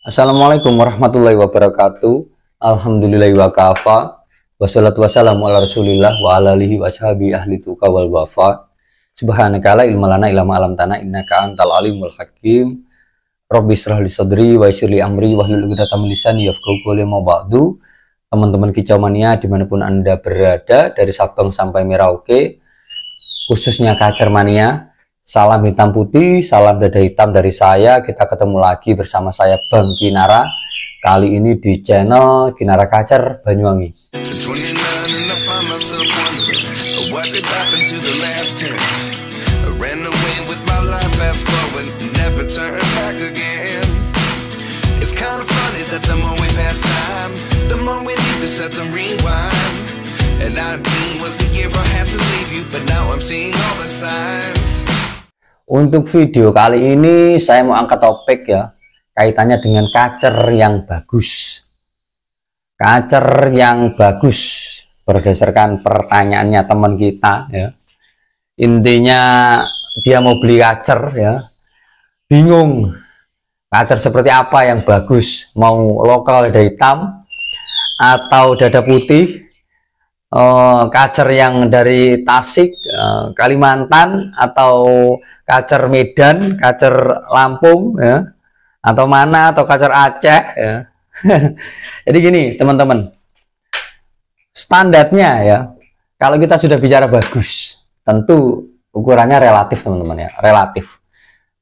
Assalamualaikum warahmatullahi wabarakatuh. Alhamdulillahi wa kafa. Wassalatu wassalamu ala rasulillah wa ala alihi wa sahabi ahli tuqa wal wafa. Subhanakala ilmalana ilma alam tanah innaka antal alimul hakim. Rabbi israh li sadri wa li amri wa hlul uqdata min lisani yafqahu qawli ma ba'du. Teman-teman mania dimanapun Anda berada dari Sabang sampai Merauke khususnya Kacermania Salam hitam putih, salam dada hitam dari saya. Kita ketemu lagi bersama saya Bang Kinara. Kali ini di channel Kinara Kacer Banyuwangi. And 19 was the year I had to leave you, but now I'm seeing all the signs. Untuk video kali ini saya mau angkat topik ya kaitannya dengan kacer yang bagus. Kacer yang bagus berdasarkan pertanyaannya teman kita ya. Intinya dia mau beli kacer ya. Bingung kacer seperti apa yang bagus? Mau lokal dada hitam atau dada putih Eh, kacer yang dari Tasik, eh, Kalimantan atau kacer Medan, kacer Lampung ya atau mana atau kacer Aceh ya. Jadi gini, teman-teman. Standarnya ya, kalau kita sudah bicara bagus, tentu ukurannya relatif, teman-teman ya, relatif.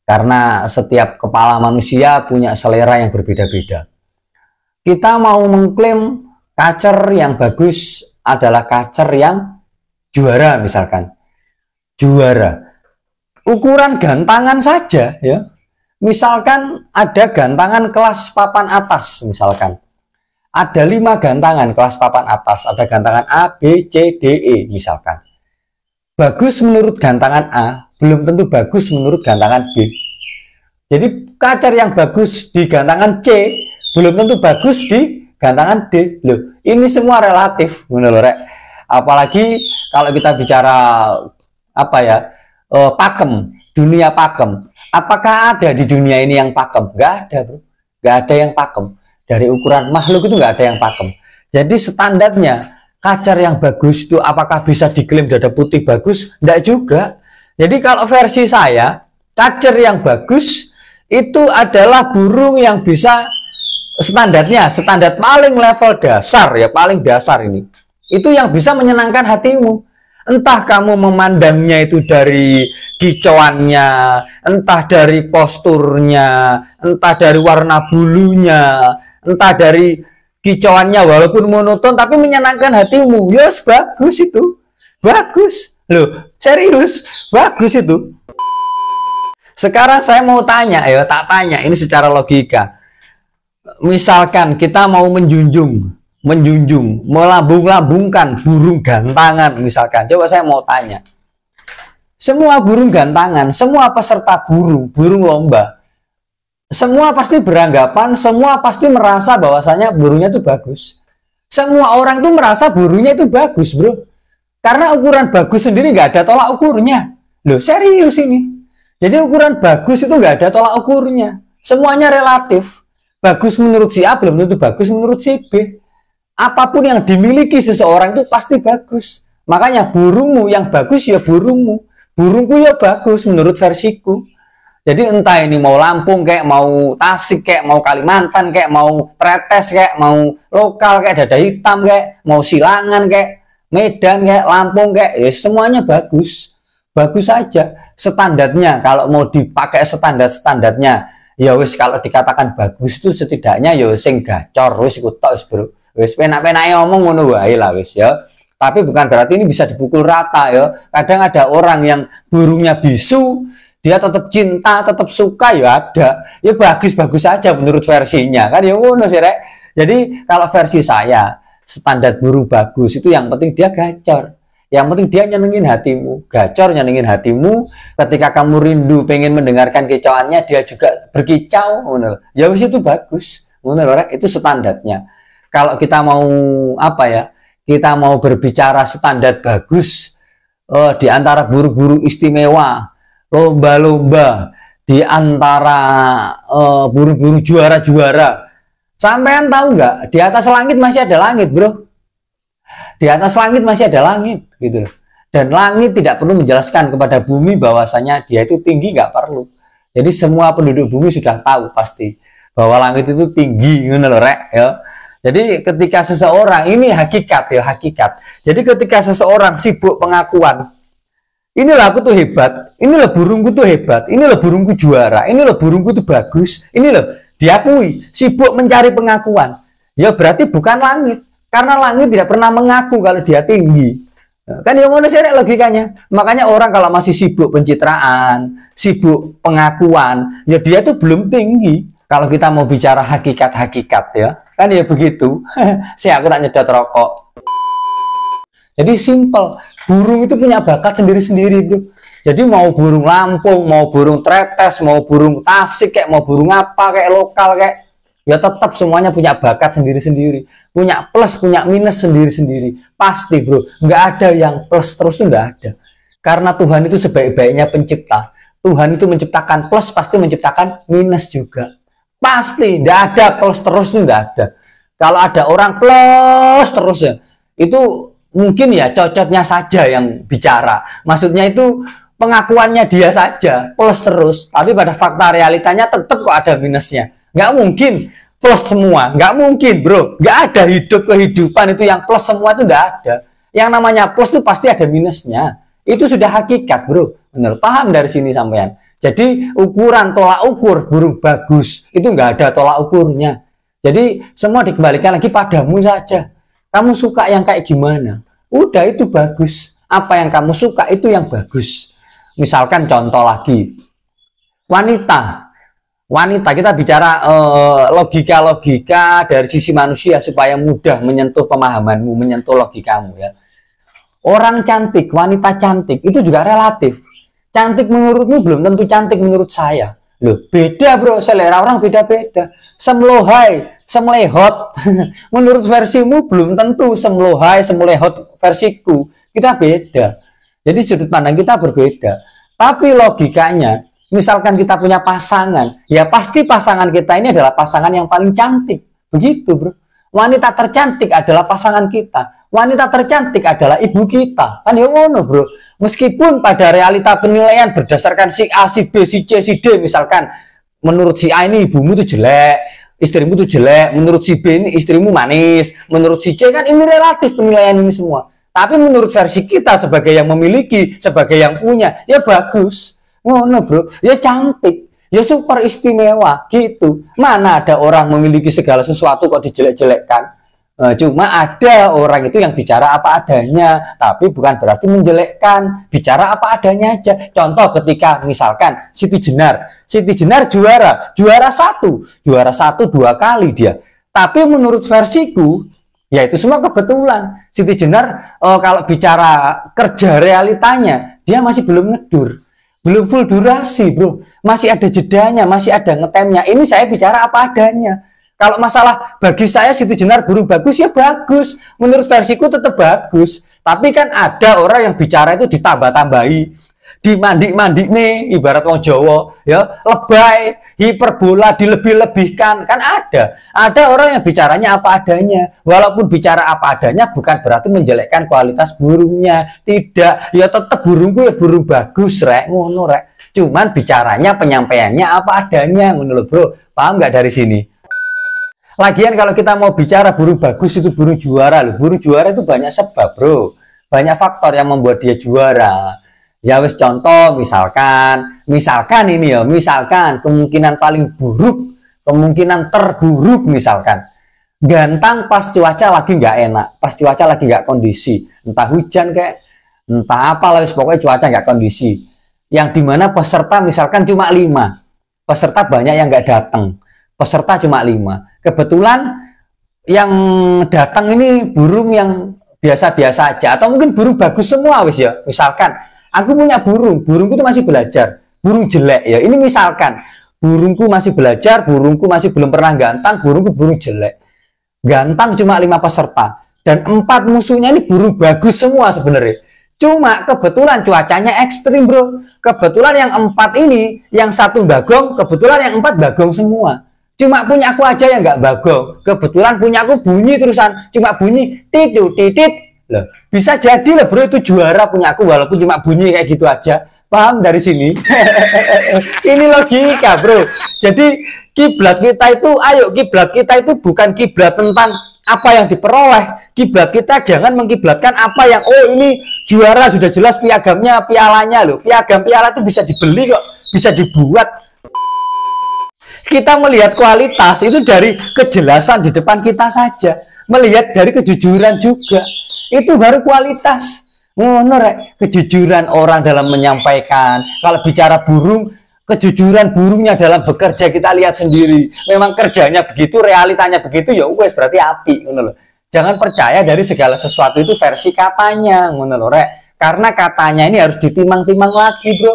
Karena setiap kepala manusia punya selera yang berbeda-beda. Kita mau mengklaim kacer yang bagus adalah kacer yang juara misalkan. Juara. Ukuran gantangan saja ya. Misalkan ada gantangan kelas papan atas misalkan. Ada lima gantangan kelas papan atas. Ada gantangan A, B, C, D, E misalkan. Bagus menurut gantangan A, belum tentu bagus menurut gantangan B. Jadi kacer yang bagus di gantangan C, belum tentu bagus di gantangan D loh ini semua relatif menurut rek apalagi kalau kita bicara apa ya e, pakem dunia pakem apakah ada di dunia ini yang pakem nggak ada bro nggak ada yang pakem dari ukuran makhluk itu nggak ada yang pakem jadi standarnya kacar yang bagus itu apakah bisa diklaim dada putih bagus enggak juga jadi kalau versi saya kacer yang bagus itu adalah burung yang bisa standarnya, standar paling level dasar ya, paling dasar ini. Itu yang bisa menyenangkan hatimu. Entah kamu memandangnya itu dari kicauannya, entah dari posturnya, entah dari warna bulunya, entah dari kicauannya, walaupun monoton tapi menyenangkan hatimu. Yos, ya, bagus itu. Bagus. Loh, serius. Bagus itu. Sekarang saya mau tanya ya, tak tanya ini secara logika misalkan kita mau menjunjung, menjunjung, melabung-labungkan burung gantangan misalkan. Coba saya mau tanya. Semua burung gantangan, semua peserta burung, burung lomba, semua pasti beranggapan, semua pasti merasa bahwasanya burungnya itu bagus. Semua orang itu merasa burungnya itu bagus, bro. Karena ukuran bagus sendiri nggak ada tolak ukurnya. Loh, serius ini. Jadi ukuran bagus itu nggak ada tolak ukurnya. Semuanya relatif. Bagus menurut si A belum tentu bagus menurut si B. Apapun yang dimiliki seseorang itu pasti bagus. Makanya burungmu yang bagus ya burungmu. Burungku ya bagus menurut versiku. Jadi entah ini mau Lampung kayak mau Tasik kayak mau Kalimantan kayak mau Tretes kayak mau lokal kayak dada hitam kayak mau Silangan kayak Medan kayak Lampung kayak ya semuanya bagus. Bagus saja standarnya kalau mau dipakai standar-standarnya ya wis kalau dikatakan bagus tuh setidaknya ya sing gacor wis iku tok wis bro wis penak-penake ngomong ngono wae lah wis ya tapi bukan berarti ini bisa dipukul rata ya kadang ada orang yang burungnya bisu dia tetap cinta tetap suka ya ada ya bagus-bagus aja menurut versinya kan ya ngono sih rek jadi kalau versi saya standar burung bagus itu yang penting dia gacor yang penting dia nyenengin hatimu, gacor nyenengin hatimu. Ketika kamu rindu pengen mendengarkan kicauannya, dia juga berkicau. Bener. Ya wis itu bagus. Bener, itu standarnya. Kalau kita mau apa ya? Kita mau berbicara standar bagus eh, di antara buru-buru istimewa, lomba-lomba, di antara buru-buru oh, uh, juara-juara. Sampean tahu nggak? Di atas langit masih ada langit, bro. Di atas langit masih ada langit, gitu loh. Dan langit tidak perlu menjelaskan kepada bumi bahwasanya dia itu tinggi, nggak perlu. Jadi semua penduduk bumi sudah tahu pasti bahwa langit itu tinggi, gitu loh, rek. Ya. Jadi ketika seseorang ini hakikat ya hakikat. Jadi ketika seseorang sibuk pengakuan, inilah aku tuh hebat, inilah burungku tuh hebat, inilah burungku juara, inilah burungku tuh bagus, inilah diakui, sibuk mencari pengakuan. Ya berarti bukan langit. Karena langit tidak pernah mengaku kalau dia tinggi. Nah, kan yang manusia logikanya. Makanya orang kalau masih sibuk pencitraan, sibuk pengakuan, ya dia itu belum tinggi. Kalau kita mau bicara hakikat-hakikat ya, kan ya begitu. Saya aku tak nyedot rokok. Jadi simple, burung itu punya bakat sendiri-sendiri bro. Jadi mau burung Lampung, mau burung Tretes, mau burung Tasik, kayak mau burung apa, kayak lokal, kayak ya tetap semuanya punya bakat sendiri-sendiri punya plus punya minus sendiri-sendiri pasti bro nggak ada yang plus terus tuh nggak ada karena Tuhan itu sebaik-baiknya pencipta Tuhan itu menciptakan plus pasti menciptakan minus juga pasti nggak ada plus terus tuh nggak ada kalau ada orang plus terus ya itu mungkin ya cocoknya saja yang bicara maksudnya itu pengakuannya dia saja plus terus tapi pada fakta realitanya tetap kok ada minusnya Nggak mungkin plus semua. Nggak mungkin, bro. Nggak ada hidup kehidupan itu yang plus semua itu nggak ada. Yang namanya plus itu pasti ada minusnya. Itu sudah hakikat, bro. Bener, paham dari sini sampean. Jadi ukuran tolak ukur buruk bagus itu nggak ada tolak ukurnya. Jadi semua dikembalikan lagi padamu saja. Kamu suka yang kayak gimana? Udah itu bagus. Apa yang kamu suka itu yang bagus. Misalkan contoh lagi. Wanita wanita kita bicara eh, logika-logika uh, dari sisi manusia supaya mudah menyentuh pemahamanmu, menyentuh logikamu ya. Orang cantik, wanita cantik itu juga relatif. Cantik menurutmu belum tentu cantik menurut saya. Loh, beda bro, selera orang beda-beda. Semlohai, semlehot. menurut versimu belum tentu semlohai, semlehot versiku. Kita beda. Jadi sudut pandang kita berbeda. Tapi logikanya Misalkan kita punya pasangan, ya pasti pasangan kita ini adalah pasangan yang paling cantik. Begitu, bro. Wanita tercantik adalah pasangan kita. Wanita tercantik adalah ibu kita. Kan ya ngono, bro. Meskipun pada realita penilaian berdasarkan si A, si B, si C, si D misalkan menurut si A ini ibumu tuh jelek, istrimu tuh jelek, menurut si B ini istrimu manis, menurut si C kan ini relatif penilaian ini semua. Tapi menurut versi kita sebagai yang memiliki, sebagai yang punya, ya bagus ngono bro ya cantik ya super istimewa gitu mana ada orang memiliki segala sesuatu kok dijelek-jelekkan e, cuma ada orang itu yang bicara apa adanya tapi bukan berarti menjelekkan bicara apa adanya aja contoh ketika misalkan Siti Jenar Siti Jenar juara juara satu juara satu dua kali dia tapi menurut versiku ya itu semua kebetulan Siti Jenar oh, kalau bicara kerja realitanya dia masih belum ngedur belum full durasi bro masih ada jedanya masih ada ngetemnya ini saya bicara apa adanya kalau masalah bagi saya situ jenar burung bagus ya bagus menurut versiku tetap bagus tapi kan ada orang yang bicara itu ditambah-tambahi mandi mandi nih ibarat wong Jawa ya lebay hiperbola dilebih-lebihkan kan ada ada orang yang bicaranya apa adanya walaupun bicara apa adanya bukan berarti menjelekkan kualitas burungnya tidak ya tetap burungku ya burung bagus rek ngono rek cuman bicaranya penyampaiannya apa adanya ngono bro paham nggak dari sini lagian kalau kita mau bicara burung bagus itu burung juara loh burung juara itu banyak sebab bro banyak faktor yang membuat dia juara Ya wis contoh misalkan, misalkan ini ya, misalkan kemungkinan paling buruk, kemungkinan terburuk misalkan. Gantang pas cuaca lagi nggak enak, pas cuaca lagi nggak kondisi, entah hujan kayak, entah apa lah pokoknya cuaca nggak kondisi. Yang dimana peserta misalkan cuma lima, peserta banyak yang nggak datang, peserta cuma lima. Kebetulan yang datang ini burung yang biasa-biasa aja atau mungkin burung bagus semua wis ya, misalkan aku punya burung burungku tuh masih belajar burung jelek ya ini misalkan burungku masih belajar burungku masih belum pernah gantang burungku burung jelek gantang cuma lima peserta dan empat musuhnya ini burung bagus semua sebenarnya Cuma kebetulan cuacanya ekstrim bro. Kebetulan yang empat ini, yang satu bagong, kebetulan yang empat bagong semua. Cuma punya aku aja yang nggak bagong. Kebetulan punya aku bunyi terusan. Cuma bunyi tidur titit Loh, bisa jadi lah bro itu juara punya aku walaupun cuma bunyi kayak gitu aja. Paham dari sini? Ini logika bro. Jadi kiblat kita itu, ayo kiblat kita itu bukan kiblat tentang apa yang diperoleh. Kiblat kita jangan mengkiblatkan apa yang oh ini juara sudah jelas piagamnya, pialanya loh. Piagam piala itu bisa dibeli kok, bisa dibuat. Kita melihat kualitas itu dari kejelasan di depan kita saja, melihat dari kejujuran juga. Itu baru kualitas. Ngono rek, kejujuran orang dalam menyampaikan. Kalau bicara burung, kejujuran burungnya dalam bekerja kita lihat sendiri. Memang kerjanya begitu, realitanya begitu ya wes berarti api ngono loh. Jangan percaya dari segala sesuatu itu versi katanya ngono loh rek. Karena katanya ini harus ditimang-timang lagi, Bro.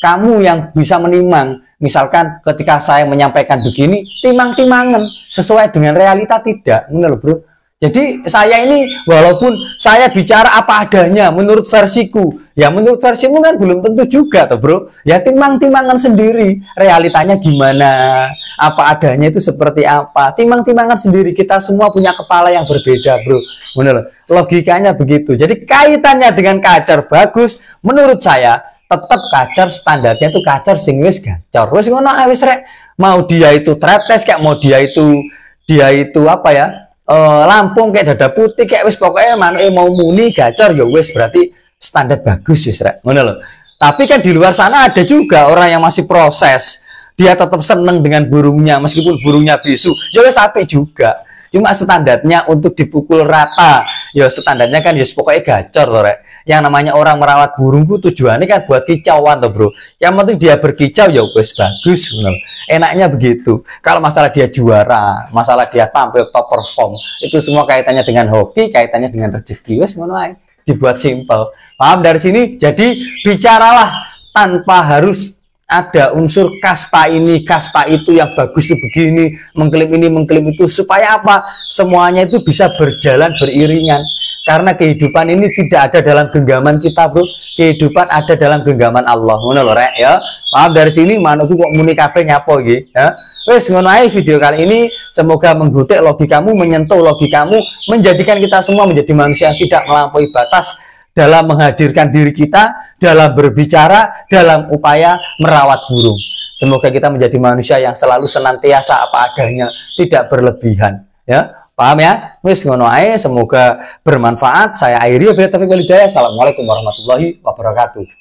Kamu yang bisa menimang. Misalkan ketika saya menyampaikan begini, timang-timangan sesuai dengan realita tidak, ngono Bro. Jadi saya ini walaupun saya bicara apa adanya menurut versiku, ya menurut versimu kan belum tentu juga tuh bro. Ya timang-timangan sendiri realitanya gimana, apa adanya itu seperti apa. Timang-timangan sendiri kita semua punya kepala yang berbeda bro. Menurut logikanya begitu. Jadi kaitannya dengan kacar bagus menurut saya tetap kacar standarnya itu kacar singwis kan? gacor. Wis ngono ah, rek mau dia itu tretes kayak mau dia itu dia itu apa ya uh, Lampung kayak dada putih kayak wis pokoknya mana eh mau muni gacor ya wis berarti standar bagus wis rek. Ngono lho. Tapi kan di luar sana ada juga orang yang masih proses. Dia tetap seneng dengan burungnya meskipun burungnya bisu. Ya wis juga. Cuma standarnya untuk dipukul rata. Ya standarnya kan ya pokoknya gacor lho rek yang namanya orang merawat burung itu tujuannya kan buat kicauan tuh bro yang penting dia berkicau ya wes bagus bener. enaknya begitu kalau masalah dia juara masalah dia tampil top perform itu semua kaitannya dengan hoki kaitannya dengan rezeki wes mulai dibuat simple. paham dari sini jadi bicaralah tanpa harus ada unsur kasta ini, kasta itu yang bagus tuh begini, mengklaim ini, mengklaim itu supaya apa? Semuanya itu bisa berjalan beriringan karena kehidupan ini tidak ada dalam genggaman kita bro kehidupan ada dalam genggaman Allah ngono lho rek ya maaf dari sini mana tuh kok muni kabeh nyapo iki ya wes ngono ae video kali ini semoga menggotek logikamu menyentuh logikamu menjadikan kita semua menjadi manusia yang tidak melampaui batas dalam menghadirkan diri kita dalam berbicara dalam upaya merawat burung semoga kita menjadi manusia yang selalu senantiasa apa adanya tidak berlebihan ya Paham ya? Wis ngono ae, semoga bermanfaat. Saya akhiri wabillahi taufiq walhidayah. Assalamualaikum warahmatullahi wabarakatuh.